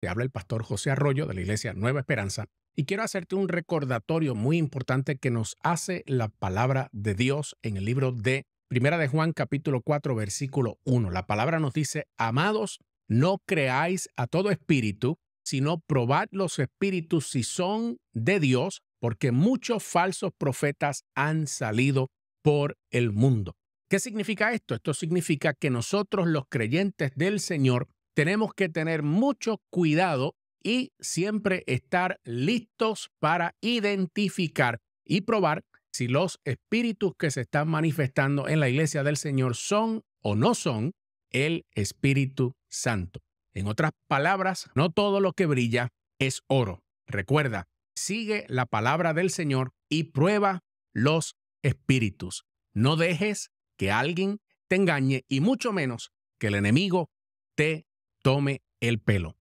Te habla el pastor José Arroyo de la Iglesia Nueva Esperanza y quiero hacerte un recordatorio muy importante que nos hace la palabra de Dios en el libro de Primera de Juan capítulo 4 versículo 1. La palabra nos dice, "Amados, no creáis a todo espíritu, sino probad los espíritus si son de Dios, porque muchos falsos profetas han salido por el mundo." ¿Qué significa esto? Esto significa que nosotros los creyentes del Señor tenemos que tener mucho cuidado y siempre estar listos para identificar y probar si los espíritus que se están manifestando en la iglesia del Señor son o no son el Espíritu Santo. En otras palabras, no todo lo que brilla es oro. Recuerda, sigue la palabra del Señor y prueba los espíritus. No dejes que alguien te engañe y mucho menos que el enemigo te tome el pelo.